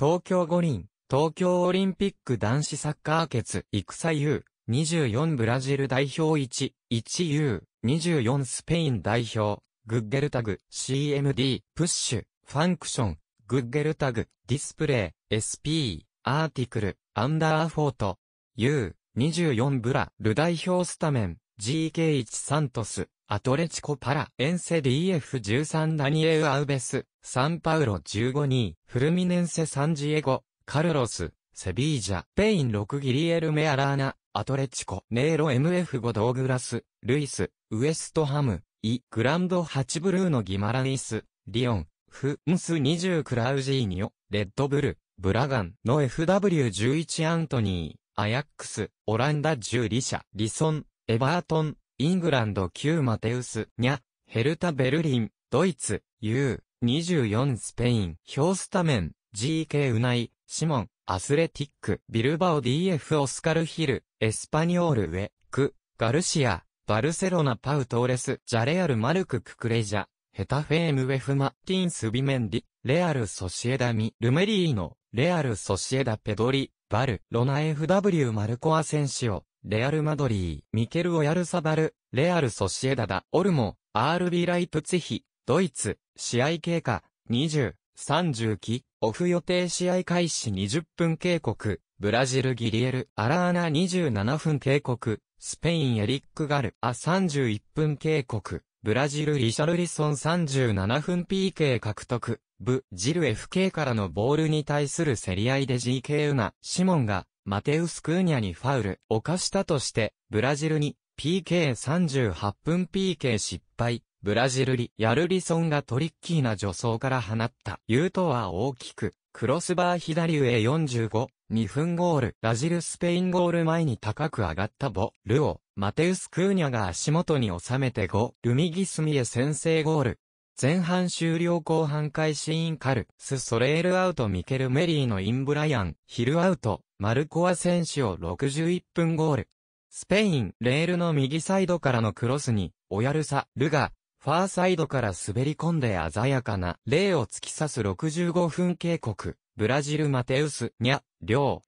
東京五輪、東京オリンピック男子サッカー決、戦 U、24ブラジル代表1、1U、24スペイン代表、グッゲルタグ、CMD、プッシュ、ファンクション、グッゲルタグ、ディスプレイ、SP、アーティクル、アンダーフォート、U、24ブラ、ル代表スタメン、GK1 サントス、アトレチコパラ、エンセ DF13 ダニエウ・アウベス、サンパウロ15人、フルミネンセ・サンジエゴ、カルロス、セビージャ、ペイン6ギリエル・メアラーナ、アトレチコ、ネーロ MF5 ドーグラス、ルイス、ウエストハム、イ、グランド8ブルーのギマラニス、リオン、フ、ムス20クラウジーニオ、レッドブル、ブラガンの FW11 アントニー、アヤックス、オランダ10リシャ、リソン、エバートン、イングランド9マテウス、ニャ、ヘルタ・ベルリン、ドイツ、U、24スペイン、ヒョースタメン、GK ウナイ、シモン、アスレティック、ビルバオ DF オスカルヒル、エスパニオールウェ、ク、ガルシア、バルセロナパウトーレス、ジャレアルマルクククレジャ、ヘタフェームウェフマティンスビメンディ、レアルソシエダミ、ルメリーノ、レアルソシエダペドリ、バル、ロナ FW マルコアセンシオ、レアルマドリー、ミケル・オヤルサバル、レアル・ソシエダダ、オルモ、RB ライプツヒ、ドイツ、試合経過、20、30期、オフ予定試合開始20分警告、ブラジルギリエル、アラーナ27分警告、スペインエリックガル、ア31分警告、ブラジルリシャルリソン37分 PK 獲得、ブ、ジル FK からのボールに対する競り合いで GK ウナ、シモンが、マテウス・クーニャにファウル犯したとして、ブラジルに PK38 分 PK 失敗、ブラジルリ、ヤルリソンがトリッキーな助走から放った。ユートは大きく、クロスバー左上45、2分ゴール、ラジルスペインゴール前に高く上がったボ、ルオ、マテウス・クーニャが足元に収めて5、ルミギスミエ先制ゴール。前半終了後半開始インカル、スソレールアウトミケル・メリーのインブライアン、ヒルアウト、マルコア選手を61分ゴール。スペイン、レールの右サイドからのクロスに、オヤルサ、ルガ、ファーサイドから滑り込んで鮮やかな、イを突き刺す65分警告、ブラジルマテウス、ニャ、リョ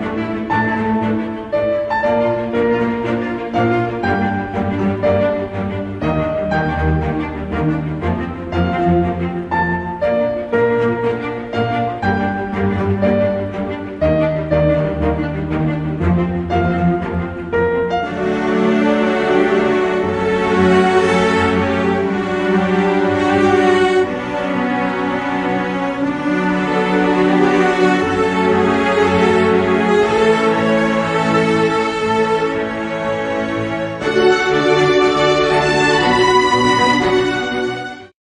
ウ。